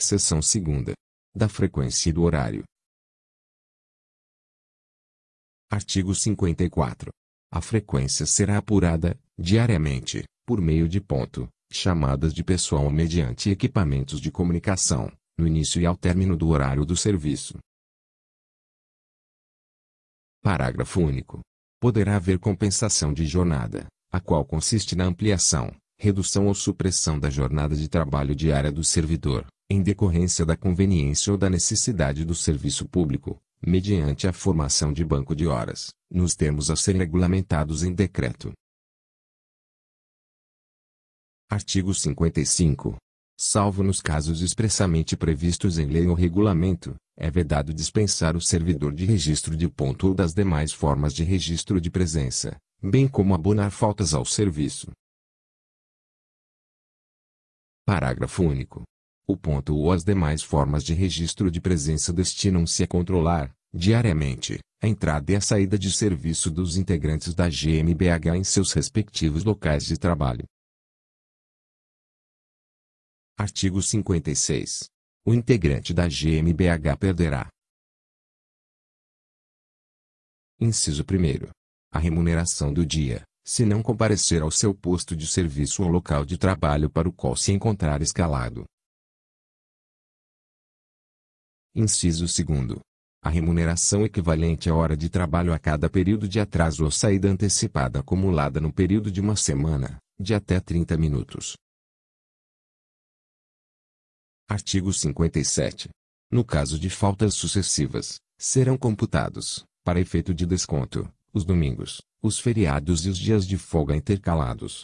Seção segunda. Da frequência e do horário. Artigo 54. A frequência será apurada, diariamente, por meio de ponto, chamadas de pessoal mediante equipamentos de comunicação, no início e ao término do horário do serviço. Parágrafo único. Poderá haver compensação de jornada, a qual consiste na ampliação, redução ou supressão da jornada de trabalho diária do servidor, em decorrência da conveniência ou da necessidade do serviço público, mediante a formação de banco de horas, nos termos a serem regulamentados em decreto. Artigo 55. Salvo nos casos expressamente previstos em lei ou regulamento, é vedado dispensar o servidor de registro de ponto ou das demais formas de registro de presença, bem como abonar faltas ao serviço. Parágrafo único. O ponto ou as demais formas de registro de presença destinam-se a controlar, diariamente, a entrada e a saída de serviço dos integrantes da GmbH em seus respectivos locais de trabalho. Artigo 56. O integrante da GmbH perderá. Inciso 1. A remuneração do dia, se não comparecer ao seu posto de serviço ou local de trabalho para o qual se encontrar escalado, Inciso 2. A remuneração equivalente à hora de trabalho a cada período de atraso ou saída antecipada acumulada no período de uma semana, de até 30 minutos. Artigo 57. No caso de faltas sucessivas, serão computados, para efeito de desconto, os domingos, os feriados e os dias de folga intercalados,